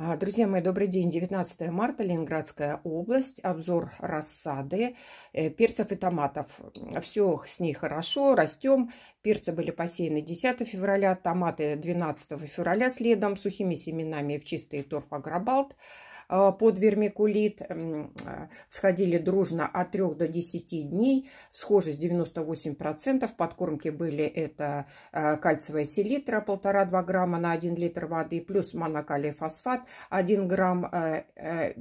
А, друзья мои, добрый день. 19 марта, Ленинградская область. Обзор рассады э, перцев и томатов. Все с ней хорошо, растем. Перцы были посеяны 10 февраля, томаты 12 февраля следом, сухими семенами в чистый торф агробалт. А, под вермикулит. А, сходили дружно от 3 до 10 дней. Схожесть 98%. Подкормки были это а, кальциевая селитра 1,5-2 грамма на 1 литр воды, плюс монокалий фосфат 1 грамм,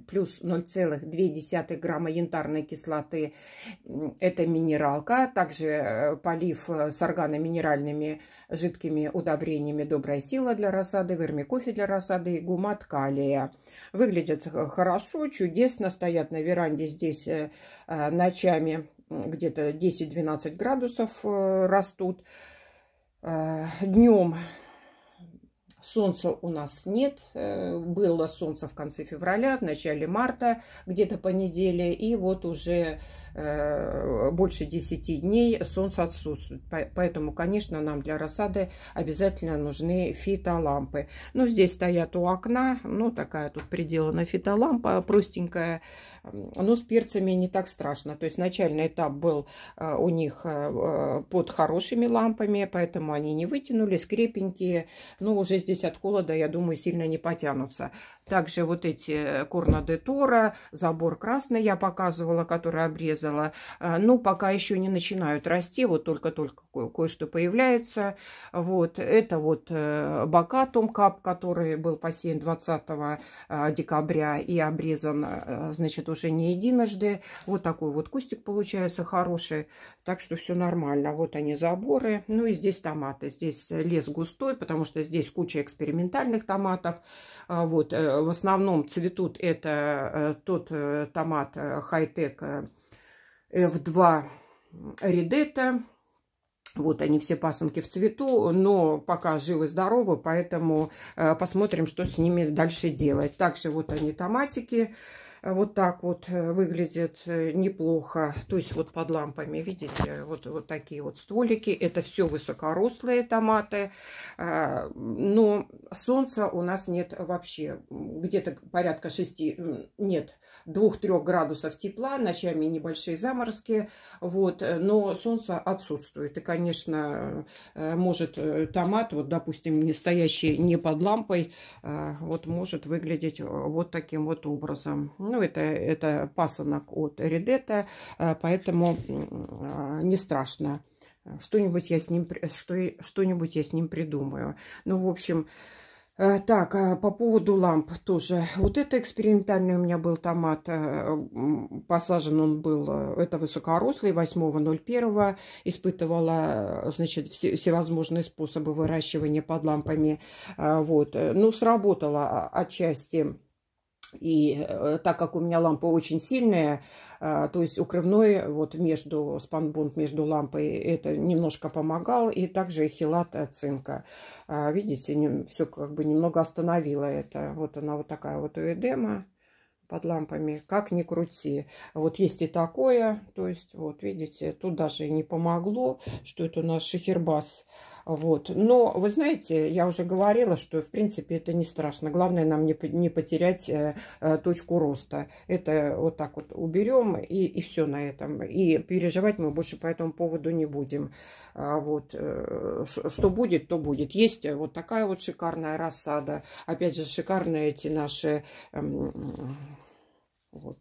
плюс 0,2 грамма янтарной кислоты. Это минералка. Также э, полив э, с органоминеральными жидкими удобрениями «Добрая сила» для рассады, вермикофе для рассады и гумат калия. Выглядят делают э, хорошо, чудесно, стоят на веранде здесь э, э, ночами, где-то 10-12 градусов растут. Днем Солнца у нас нет. Э, было солнце в конце февраля, в начале марта, где-то по неделе. И вот уже э, больше 10 дней солнце отсутствует. Поэтому, конечно, нам для рассады обязательно нужны фитолампы. Ну, здесь стоят у окна, ну, такая тут приделана фитолампа простенькая, но с перцами не так страшно. То есть начальный этап был э, у них под хорошими лампами, поэтому они не вытянулись, крепенькие, но уже здесь от холода, я думаю, сильно не потянутся. Также вот эти э, корна де Тора, забор красный я показывала, который обрезала. Э, ну, пока еще не начинают расти, вот только-только кое-что появляется. Вот это вот э, бакатум кап, который был посеян 20 декабря и обрезан, значит, уже не единожды. Вот такой вот кустик получается хороший. Так что все нормально. Вот они заборы. Ну и здесь томаты. Здесь лес густой, потому что здесь куча экспериментальных томатов. А вот в основном цветут, это э, тот э, томат э, хай-тек F2 Редета. Вот они все пасынки в цвету, но пока живы-здоровы, поэтому посмотрим, что с ними дальше делать. Также вот они томатики. Э, вот так вот э, выглядит э, неплохо. То есть вот под лампами, видите, вот, вот такие вот стволики. Это все высокорослые томаты. А, но солнца у нас нет вообще. Где-то порядка 6, нет, 2-3 градусов тепла. Ночами небольшие заморозки. Вот, но солнце отсутствует. И, конечно, может томат, вот, допустим, не стоящий не под лампой, а, вот может выглядеть вот таким вот образом. Ну, ну, это, это пасынок от редета, э, поэтому э, не страшно. Что-нибудь я с ним, что, что-нибудь я с ним придумаю. Ну, в общем, э, так, по поводу ламп тоже. Вот это экспериментальный у меня был томат. Посажен он был, это высокорослый, 8.01. Испытывала, значит, всевозможные способы выращивания под лампами. Вот. Ну, сработала а, отчасти и э, так как у меня лампа очень сильная, э, то есть укрывной вот между спанбунт, между лампой, это немножко помогал. И также хилат э, цинка. А, видите, все как бы немного остановило это. Вот она вот такая вот уэдема под лампами, как ни крути. Вот есть и такое, то есть вот видите, тут даже не помогло, что это у нас шахербас. Вот. Но, вы знаете, я уже говорила, что, в принципе, это не страшно. Главное нам не, не потерять э, э, точку роста. Это вот так вот уберем, и, и все на этом. И переживать мы больше по этому поводу не будем. А, вот. Э, что будет, то будет. Есть вот такая вот шикарная рассада. Опять же, шикарные эти наши... Э, э, вот.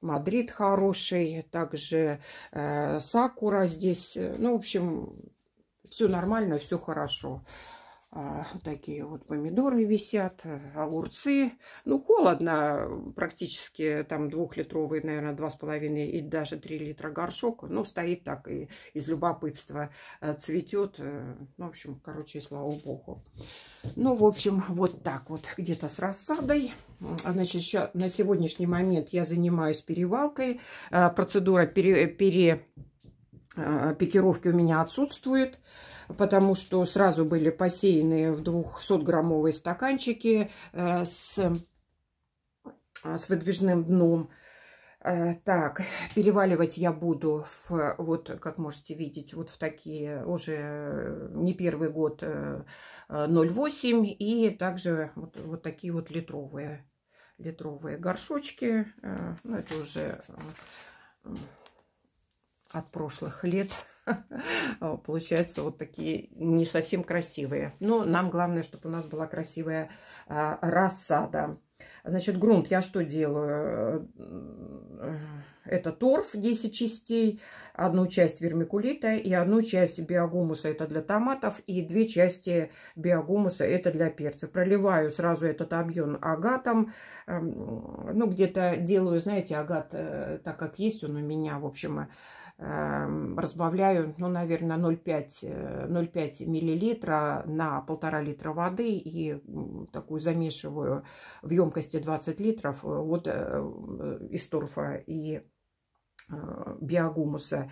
Мадрид хороший, также э, Сакура здесь, ну, в общем, все нормально, все хорошо. А, такие вот помидоры висят, огурцы. Ну, холодно практически, там двухлитровый, наверное, два с половиной и даже три литра горшок. Ну, стоит так и из любопытства э, цветет. Э, ну, в общем, короче, слава богу. Ну, в общем, вот так вот, где-то с рассадой. А, значит, сейчас, на сегодняшний момент я занимаюсь перевалкой. А, процедура пере... пере а, пикировки у меня отсутствует, потому что сразу были посеяны в 200-граммовые стаканчики э, с, э, с выдвижным дном. Э, так, переваливать я буду, в, вот как можете видеть, вот в такие, уже не первый год 0,8 и также вот, вот такие вот литровые, литровые горшочки. Ну, это уже от прошлых лет э, получаются вот такие не совсем красивые. Но нам главное, чтобы у нас была красивая а, рассада. Значит, грунт я что делаю? Э, это торф 10 частей, одну часть вермикулита и одну часть биогумуса, это для томатов, и две части биогумуса, это для перцев. Проливаю сразу этот объем агатом, эм, ну, где-то делаю, знаете, агат, э, так как есть он у меня, в общем, Эм, разбавляю, ну, наверное, 0,5 э, миллилитра на полтора литра воды и такую замешиваю в емкости 20 литров вот э, э, из торфа и биогумуса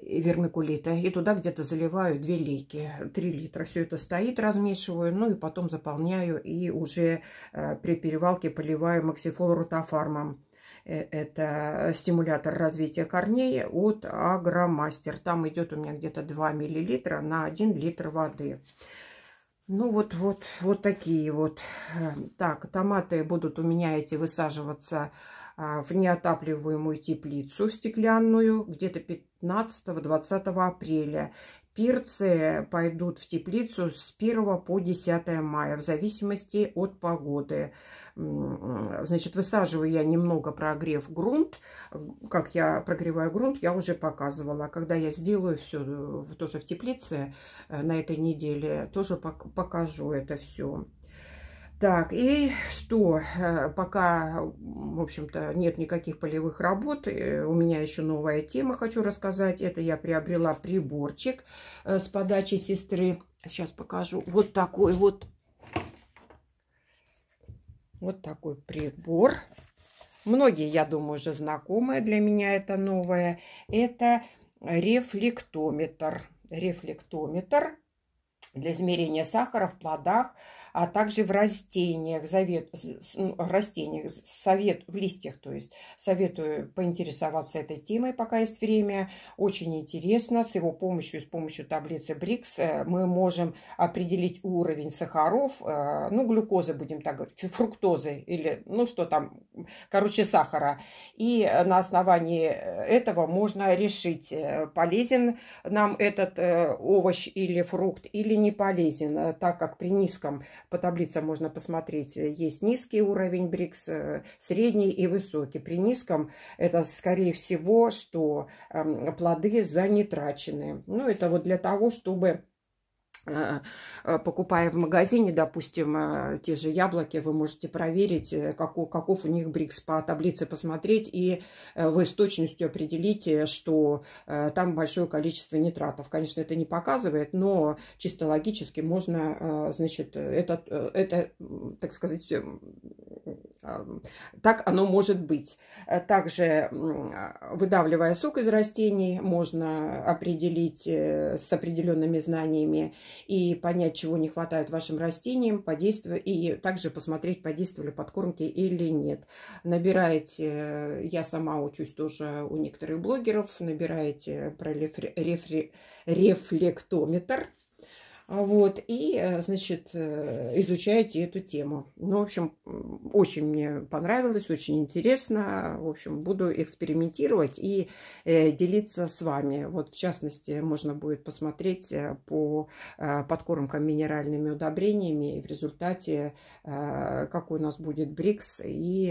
вермикулита. И туда где-то заливаю 2 лейки, 3 литра. Все это стоит, размешиваю, ну и потом заполняю и уже при перевалке поливаю максифол рутофармом. Э, это стимулятор развития корней от Агромастер. Там идет у меня где-то 2 миллилитра на 1 литр воды. Ну вот, вот, вот такие вот. Э, так, томаты будут у меня эти высаживаться а, в неотапливаемую теплицу стеклянную где-то 15-20 апреля. Перцы пойдут в теплицу с 1 по 10 мая, в зависимости от погоды. Значит, высаживаю я немного прогрев грунт. Как я прогреваю грунт, я уже показывала. Когда я сделаю все э, тоже в теплице э, на этой неделе, тоже покажу это все. Так, и что? Э, пока, в общем-то, нет никаких полевых работ. Э, у меня еще новая тема, хочу рассказать. Это я приобрела приборчик э, с подачи сестры. Сейчас покажу. Вот такой вот. Вот такой прибор. Многие, я думаю, уже знакомые. Для меня это новое. Это рефлектометр. Рефлектометр для измерения сахара в плодах, а также в растениях, завет, ну, растениях совет, в листьях. То есть советую поинтересоваться этой темой, пока есть время. Очень интересно. С его помощью, с помощью таблицы БРИКС э, мы можем определить уровень сахаров, э, ну, глюкозы, будем так говорить, фруктозы или, ну, что там, короче, сахара. И на основании э, этого можно решить, полезен нам этот овощ или фрукт или не полезен, э, так как при низком, по таблицам можно посмотреть, э, есть низкий уровень БРИКС, э, средний и высокий. При низком это, скорее всего, что эм, плоды занетрачены. Ну, это вот для того, чтобы Э, покупая в магазине, допустим, э, те же яблоки, вы можете проверить, э, каков, каков у них брикс по таблице посмотреть, и вы с точностью определите, что там большое количество нитратов. Конечно, это не показывает, но чисто логически можно, значит, это, это так сказать, так оно может быть. Э, также, а, выдавливая сок из растений, можно определить э, с определенными знаниями и понять, чего не хватает вашим растениям, подействовать, и также посмотреть, подействовали подкормки или нет. Набираете, я сама учусь тоже у некоторых блогеров, набираете про рефри, рефри, рефлектометр – вот, и, э, значит, э, изучаете эту тему. Ну, в общем, очень мне понравилось, очень интересно. В общем, буду экспериментировать и э, делиться с вами. Вот, в частности, можно будет посмотреть по подкормкам минеральными удобрениями и в результате, какой у нас будет БРИКС, и,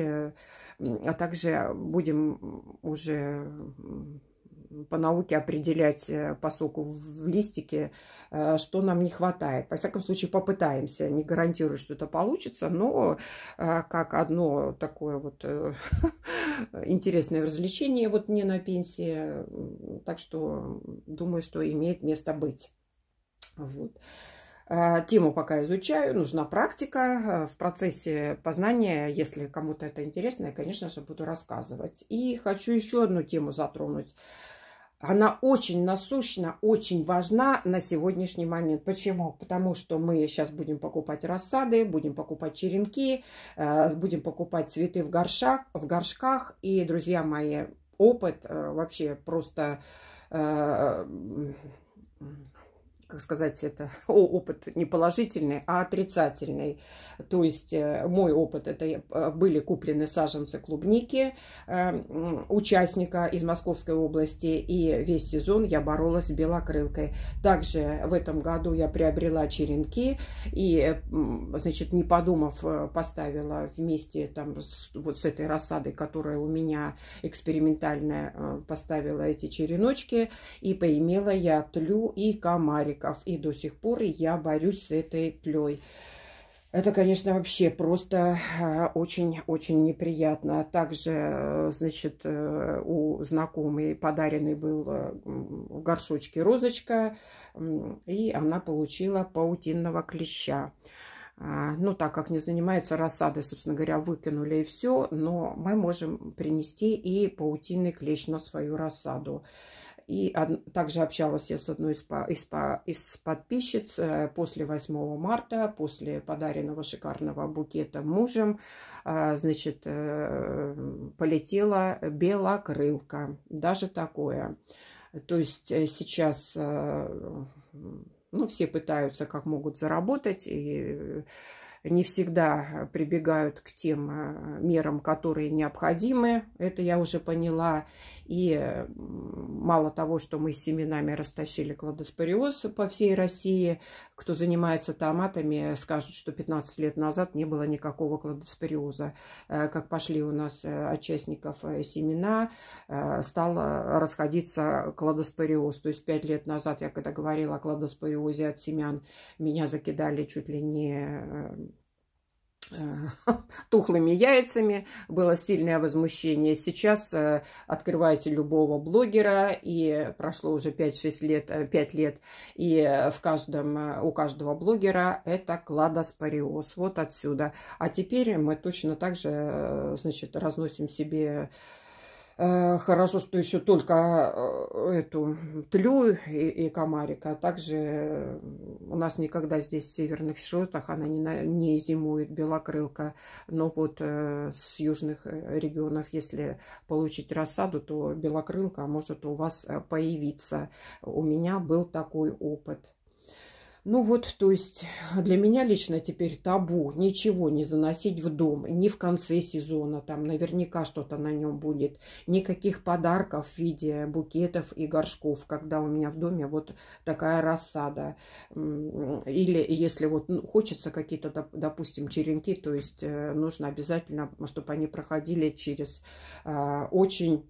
а также будем уже по науке определять э, по соку в листике, э, что нам не хватает. Во всяком случае, попытаемся. Не гарантирую, что это получится, но э, как одно такое вот интересное развлечение вот не на пенсии. Так что думаю, что имеет место быть. Вот. Тему пока изучаю, нужна практика. В процессе познания, если кому-то это интересно, я, конечно же, буду рассказывать. И хочу еще одну тему затронуть она очень насущна, очень важна на сегодняшний момент. Почему? Потому что мы сейчас будем покупать рассады, будем покупать черенки, э, будем покупать цветы в горшах, в горшках. И, друзья мои, опыт э, вообще просто э, как сказать, это опыт не положительный, а отрицательный. То есть э, мой опыт, это э, были куплены саженцы клубники э, участника из Московской области, и весь сезон я боролась с белокрылкой. Также в этом году я приобрела черенки и, значит, не подумав, поставила вместе там с, вот с этой рассадой, которая у меня экспериментальная, поставила эти череночки, и поимела я тлю и комарик роликов. И до сих пор я борюсь с этой тлей. Это, конечно, вообще просто очень-очень а, неприятно. Также, э, значит, э, у знакомой подаренный был э, в горшочке розочка, и она получила паутинного клеща. А, ну, так как не занимается рассадой, собственно говоря, выкинули и все, но мы можем принести и паутинный клещ на свою рассаду. И также общалась я с одной из, из, из подписчиц э, после 8 марта, после подаренного шикарного букета мужем, а, значит, э, полетела белокрылка. Даже такое. То есть э, сейчас ну, все пытаются как могут заработать и не всегда э, прибегают к тем э, мерам, которые необходимы. Это я уже поняла. И э, мало того, что мы с семенами растащили кладоспориоз по всей России, кто занимается томатами, скажут, что 15 лет назад не было никакого кладоспориоза. Как пошли у нас от семена, стал расходиться кладоспориоз. То есть 5 лет назад я когда говорила о кладоспориозе от семян, меня закидали чуть ли не Э, тухлыми яйцами, было сильное возмущение. Сейчас э, открываете любого блогера, и прошло уже 5-6 лет, 5 э, лет, и в каждом, у каждого блогера это кладоспориоз, вот отсюда. А теперь мы точно так же, значит, разносим себе Э, хорошо, что еще только э, эту тлю и, и комарика. А также э, у нас никогда здесь в северных широтах она не, на, не зимует, белокрылка. Но вот с южных регионов, если получить рассаду, то белокрылка может у вас появиться. У меня был такой опыт. Ну вот, то есть для меня лично теперь табу ничего не заносить в дом, ни в конце сезона, там наверняка что-то на нем будет, никаких подарков в виде букетов и горшков, когда у меня в доме вот такая рассада. Или если вот ну, хочется какие-то, допустим, черенки, то есть э, нужно обязательно, чтобы они проходили через э, очень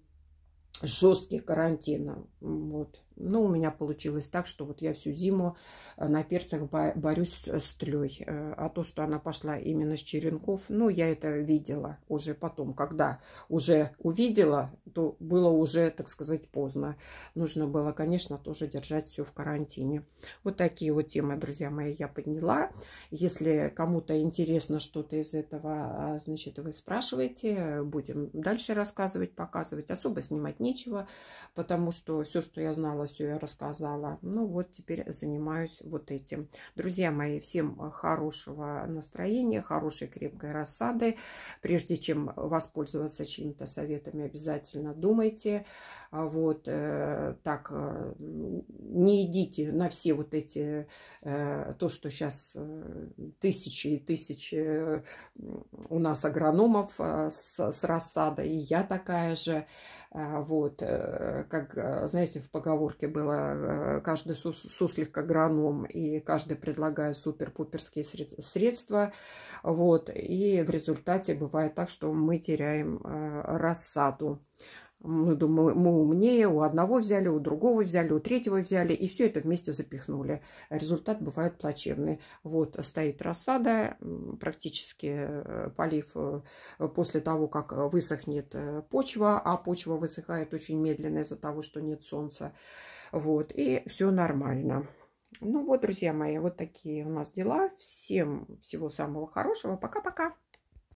жесткий карантин. Вот. Ну, у меня получилось так, что вот я всю зиму э, на перцах борюсь с тлей. Э, а то, что она пошла именно с черенков, ну, я это видела уже потом. Когда уже увидела, то было уже, так сказать, поздно. Нужно было, конечно, тоже держать все в карантине. Вот такие вот темы, друзья мои, я подняла. Если кому-то интересно что-то из этого, а, значит, вы спрашиваете. Будем дальше рассказывать, показывать. Особо снимать нечего, потому что все, что я знала, все я рассказала. Ну вот теперь занимаюсь вот этим. Друзья мои, всем э, хорошего настроения, хорошей крепкой рассады. Прежде чем воспользоваться чьими-то советами, обязательно думайте, а вот, э, так, э, ну, не идите на все вот эти, э, то, что сейчас тысячи и тысячи у нас агрономов с, с рассадой, и я такая же. А вот, как, знаете, в поговорке было, каждый сус, суслик агроном, и каждый предлагает супер-пуперские средства. Вот, и в результате бывает так, что мы теряем рассаду мы думаем, мы умнее, у одного взяли, у другого взяли, у третьего взяли, и все это вместе запихнули. Результат бывает плачевный. Вот стоит рассада, практически э, полив э, после того, как высохнет э, почва, а почва высыхает очень медленно из-за того, что нет солнца. Вот, и все нормально. Ну вот, друзья мои, вот такие у нас дела. Всем всего самого хорошего. Пока-пока.